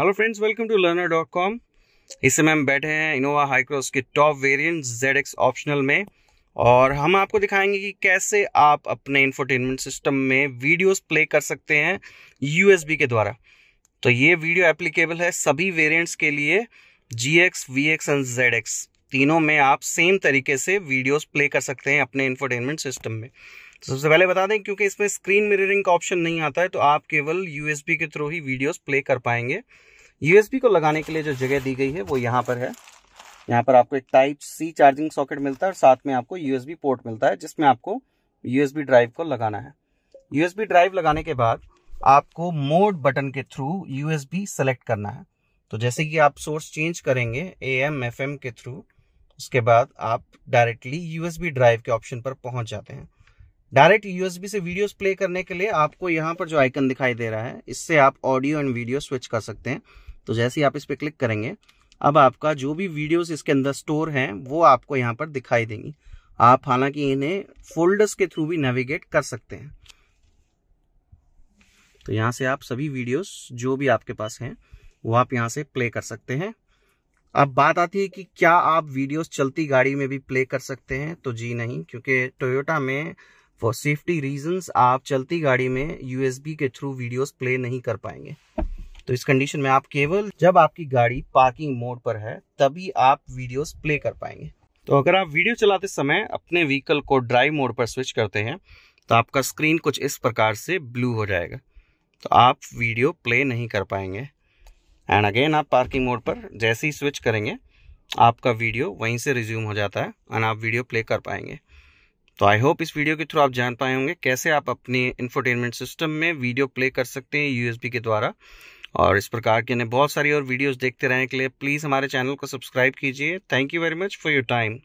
hello friends welcome to Learner dot com इस समय हम बैठे हैं इनोवा हाईक्रॉस के top variant Z X optional में और हम आपको दिखाएंगे कि कैसे आप अपने इन्फोटेनमेंट सिस्टम में वीडियोस प्ले कर सकते हैं यूएसबी के द्वारा तो ये वीडियो एप्लीकेबल है सभी वेरिएंट्स के लिए G X V X and Z X तीनों में आप सेम तरीके से वीडियोस प्ले कर सकते हैं अपने इंफोटेनमेंट सिस्टम में तो सबसे पहले बता दें क्योंकि इसमें स्क्रीन मिररिंग का ऑप्शन नहीं आता है तो आप केवल यूएसबी के थ्रू ही वीडियोस प्ले कर पाएंगे यूएसबी को लगाने के लिए जो जगह दी गई है वो यहाँ पर है यहाँ पर आपको एक टाइप सी चार्जिंग सॉकेट मिलता है और साथ में आपको यूएसबी पोर्ट मिलता है जिसमें आपको यूएसबी ड्राइव को लगाना है यूएसबी ड्राइव लगाने के बाद आपको मोड बटन के थ्रू यूएसबी सेलेक्ट करना है तो जैसे कि आप सोर्स चेंज करेंगे ए एम एफ एम के थ्रू उसके बाद आप डायरेक्टली यूएसबी ड्राइव के ऑप्शन पर पहुंच जाते हैं डायरेक्ट यूएसबी से वीडियोस प्ले करने के लिए आपको यहाँ पर जो आइकन दिखाई दे रहा है इससे आप ऑडियो एंड वीडियो स्विच कर सकते हैं तो जैसे ही आप इस पर क्लिक करेंगे अब आपका जो भी वीडियोस इसके अंदर स्टोर हैं वो आपको यहाँ पर दिखाई देंगी आप हालांकि इन्हें फोल्डर्स के थ्रू भी नेविगेट कर सकते हैं तो यहाँ से आप सभी वीडियोस जो भी आपके पास हैं वो आप यहाँ से प्ले कर सकते हैं अब बात आती है कि क्या आप वीडियोस चलती गाड़ी में भी प्ले कर सकते हैं तो जी नहीं क्योंकि टोयोटा में फॉर सेफ्टी रीजंस आप चलती गाड़ी में यूएसबी के थ्रू वीडियोस प्ले नहीं कर पाएंगे तो इस कंडीशन में आप केवल जब आपकी गाड़ी पार्किंग मोड पर है तभी आप वीडियोस प्ले कर पाएंगे तो अगर आप वीडियो चलाते समय अपने व्हीकल को ड्राइव मोड पर स्विच करते हैं तो आपका स्क्रीन कुछ इस प्रकार से ब्लू हो जाएगा तो आप वीडियो प्ले नहीं कर पाएंगे एंड अगेन आप पार्किंग मोड पर जैसे ही स्विच करेंगे आपका वीडियो वहीं से रिज्यूम हो जाता है एंड आप वीडियो प्ले कर पाएंगे तो आई होप इस वीडियो के थ्रू आप जान पाए होंगे कैसे आप अपने इन्फोटेनमेंट सिस्टम में वीडियो प्ले कर सकते हैं यूएसबी के द्वारा और इस प्रकार के बहुत सारी और वीडियोस देखते रहने के लिए प्लीज़ हमारे चैनल को सब्सक्राइब कीजिए thank you very much for your time